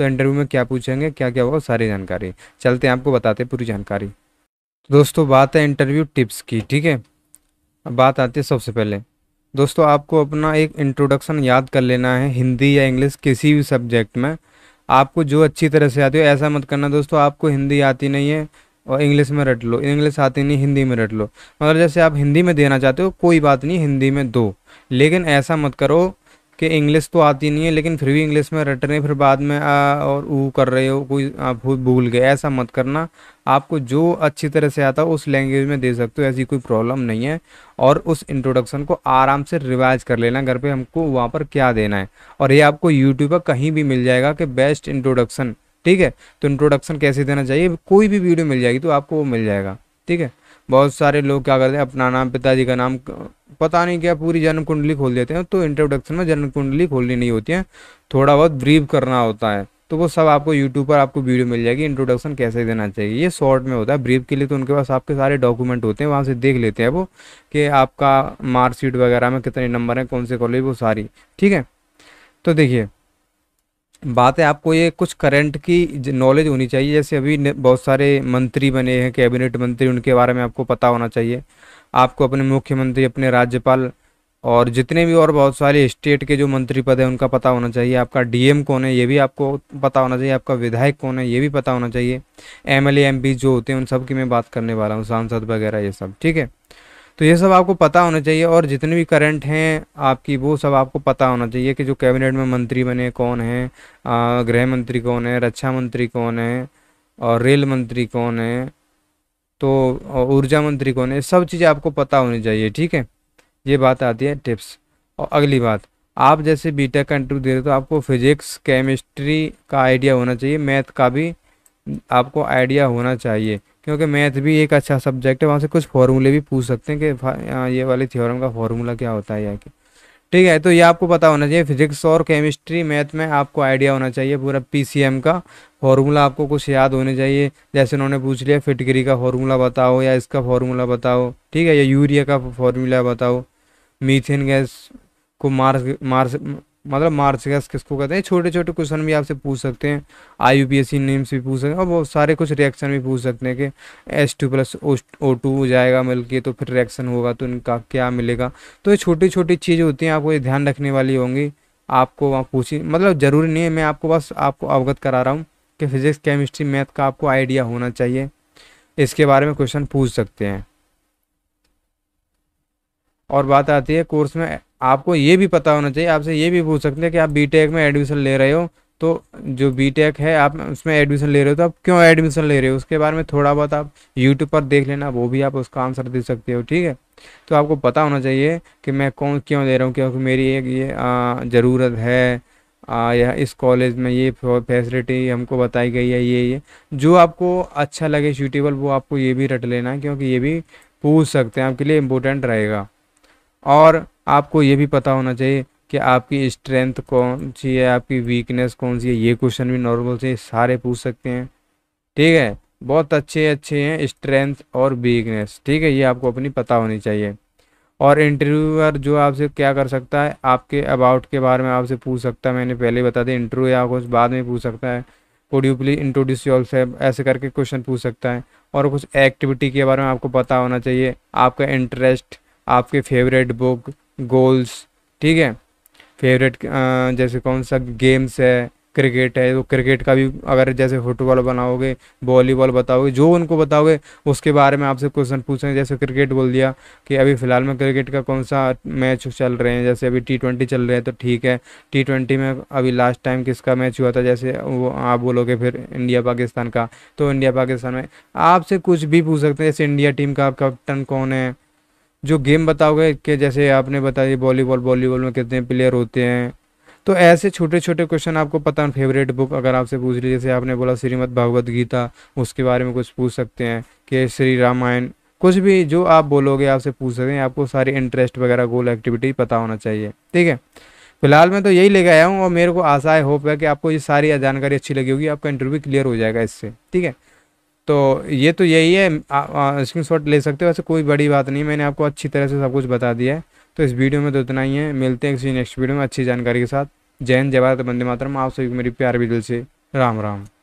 तो इंटरव्यू में क्या पूछेंगे क्या क्या होगा सारी जानकारी चलते हैं आपको बताते हैं पूरी जानकारी तो दोस्तों बात है इंटरव्यू टिप्स की ठीक है बात आती है सबसे पहले दोस्तों आपको अपना एक इंट्रोडक्शन याद कर लेना है हिंदी या इंग्लिश किसी भी सब्जेक्ट में आपको जो अच्छी तरह से आती हो ऐसा मत करना दोस्तों आपको हिंदी आती नहीं है और इंग्लिश में रट लो इंग्लिश आती नहीं हिंदी में रट लो मगर जैसे आप हिंदी में देना चाहते हो कोई बात नहीं हिंदी में दो लेकिन ऐसा मत करो कि इंग्लिश तो आती नहीं है लेकिन फिर भी इंग्लिश में रट रहे फिर बाद में आ और ऊ कर रहे हो कोई आप भूल गए ऐसा मत करना आपको जो अच्छी तरह से आता हो उस लैंग्वेज में दे सकते हो ऐसी कोई प्रॉब्लम नहीं है और उस इंट्रोडक्शन को आराम से रिवाइज कर लेना घर पे हमको वहाँ पर क्या देना है और ये आपको यूट्यूब पर कहीं भी मिल जाएगा कि बेस्ट इंट्रोडक्शन ठीक है तो इंट्रोडक्शन कैसे देना चाहिए कोई भी वीडियो मिल जाएगी तो आपको वो मिल जाएगा ठीक है बहुत सारे लोग क्या करते हैं अपना नाम पिताजी का नाम पता नहीं क्या पूरी जन्म कुंडली खोल देते हैं तो इंट्रोडक्शन में जन्म कुंडली खोलनी नहीं होती है थोड़ा बहुत ब्रीव करना होता है तो वो सब आपको यूट्यूब पर आपको वीडियो मिल जाएगी इंट्रोडक्शन कैसे देना चाहिए ये शॉर्ट में होता है ब्रीफ के लिए तो उनके पास आपके सारे डॉक्यूमेंट होते हैं वहाँ से देख लेते हैं वो कि आपका मार्कशीट वगैरह में कितने नंबर हैं कौन से कॉलेज वो सारी ठीक है तो देखिए बात है आपको ये कुछ करंट की नॉलेज होनी चाहिए जैसे अभी बहुत सारे मंत्री बने हैं कैबिनेट मंत्री उनके बारे में आपको पता होना चाहिए आपको अपने मुख्यमंत्री अपने राज्यपाल और जितने भी और बहुत सारे स्टेट के जो मंत्री पद हैं उनका पता होना चाहिए आपका डीएम कौन है ये भी आपको पता होना चाहिए आपका विधायक कौन है ये भी पता होना चाहिए एम एल जो होते हैं उन सब की मैं बात करने वाला हूँ सांसद वगैरह ये सब ठीक है तो ये सब आपको पता होना चाहिए और जितने भी करंट हैं आपकी वो सब आपको पता होना चाहिए कि जो कैबिनेट में मंत्री बने कौन हैं गृह मंत्री कौन है रक्षा मंत्री कौन है और रेल मंत्री कौन है तो ऊर्जा मंत्री कौन है सब चीज़ें आपको पता होनी चाहिए ठीक है ये बात आती है टिप्स और अगली बात आप जैसे बीटेक का इंटरव्यू दे रहे हो तो आपको फिजिक्स केमिस्ट्री का आइडिया होना चाहिए मैथ का भी आपको आइडिया होना चाहिए क्योंकि मैथ भी एक अच्छा सब्जेक्ट है वहाँ से कुछ फॉर्मूले भी पूछ सकते हैं कि ये वाले थ्योरम का फॉर्मूला क्या होता है या कि ठीक है तो ये आपको पता होना चाहिए फिजिक्स और केमिस्ट्री मैथ में आपको आइडिया होना चाहिए पूरा पीसीएम का फार्मूला आपको कुछ याद होने चाहिए जैसे उन्होंने पूछ लिया फिटगिरी का फॉर्मूला बताओ या इसका फार्मूला बताओ ठीक है या यूरिया का फॉर्मूला बताओ मीथेन गैस को मार्स मार्स मतलब मार्च गैस किसको कहते हैं छोटे छोटे क्वेश्चन भी आपसे पूछ सकते हैं I U P S C names भी पूछ सकते हैं और बहुत सारे कुछ रिएक्शन भी पूछ सकते हैं कि S two plus O two हो जाएगा मिल के तो फिर रिएक्शन होगा तो इनका क्या मिलेगा तो ये छोटी छोटी चीज़ें होती हैं आपको ये ध्यान रखने वाली होंगी आपको वहाँ पूछी मतलब ज़रूरी नहीं है मैं आपको बस आपको अवगत करा रहा हूँ कि फिज़िक्स केमिस्ट्री मैथ का आपको आइडिया होना चाहिए इसके बारे में क्वेश्चन पूछ सकते हैं और बात आती है कोर्स में आपको ये भी पता होना चाहिए आपसे ये भी पूछ सकते हैं कि आप बी में एडमिशन ले रहे हो तो जो बी है आप उसमें एडमिशन ले रहे हो तो आप क्यों एडमिशन ले रहे हो उसके बारे में थोड़ा बहुत आप यूट्यूब पर देख लेना वो भी आप उसका आंसर दे सकते हो ठीक है तो आपको पता होना चाहिए कि मैं कौन क्यों ले रहा हूँ क्योंकि मेरी एक ये ज़रूरत है आ, या इस कॉलेज में ये फैसिलिटी हमको बताई गई है ये ये जो आपको अच्छा लगे सूटेबल वो आपको ये भी रट लेना क्योंकि ये भी पूछ सकते हैं आपके लिए इम्पोर्टेंट रहेगा और आपको ये भी पता होना चाहिए कि आपकी स्ट्रेंथ कौन सी है आपकी वीकनेस कौन सी है ये क्वेश्चन भी नॉर्मल से सारे पूछ सकते हैं ठीक है बहुत अच्छे अच्छे हैं स्ट्रेंथ और वीकनेस ठीक है ये आपको अपनी पता होनी चाहिए और इंटरव्यूअर जो आपसे क्या कर सकता है आपके अबाउट के बारे में आपसे पूछ सकता है मैंने पहले बता दिया इंटरव्यू या कुछ बाद में पूछ सकता है could you please introduce yourself ऐसे करके क्वेश्चन पूछ सकता है और कुछ एक्टिविटी के बारे में आपको पता होना चाहिए आपका इंटरेस्ट आपके फेवरेट बुक गोल्स ठीक है फेवरेट जैसे कौन सा गेम्स है क्रिकेट है तो क्रिकेट का भी अगर जैसे फुटबॉल बनाओगे वॉलीबॉल बताओगे जो उनको बताओगे उसके बारे में आपसे क्वेश्चन पूछेंगे जैसे क्रिकेट बोल दिया कि अभी फ़िलहाल में क्रिकेट का कौन सा मैच चल रहे हैं जैसे अभी टी ट्वेंटी चल रहे हैं तो ठीक है टी ट्वेंटी में अभी लास्ट टाइम किसका मैच हुआ था जैसे वो आप बोलोगे फिर इंडिया पाकिस्तान का तो इंडिया पाकिस्तान में आपसे कुछ भी पूछ सकते हैं जैसे इंडिया टीम का कैप्टन कौन है जो गेम बताओगे कि जैसे आपने बताया वॉलीबॉल वॉलीबॉल में कितने प्लेयर होते हैं तो ऐसे छोटे छोटे क्वेश्चन आपको पता है फेवरेट बुक अगर आपसे पूछ ली जैसे आपने बोला श्रीमद भागवत गीता उसके बारे में कुछ पूछ सकते हैं कि श्री रामायण कुछ भी जो आप बोलोगे आपसे पूछ सकते हैं आपको सारे इंटरेस्ट वगैरह गोल एक्टिविटी पता होना चाहिए ठीक है फिलहाल मैं तो यही लेके आया हूँ और मेरे को आशा है होप है कि आपको ये सारी जानकारी अच्छी लगी होगी आपका इंटरव्यू क्लियर हो जाएगा इससे ठीक है तो ये तो यही है स्क्रीन ले सकते हो वैसे कोई बड़ी बात नहीं मैंने आपको अच्छी तरह से सब कुछ बता दिया है तो इस वीडियो में तो इतना ही है मिलते हैं किसी नेक्स्ट वीडियो में अच्छी जानकारी के साथ जैन जवाहर बंदे मातरम आप सभी मेरी प्यार भी दिल से राम राम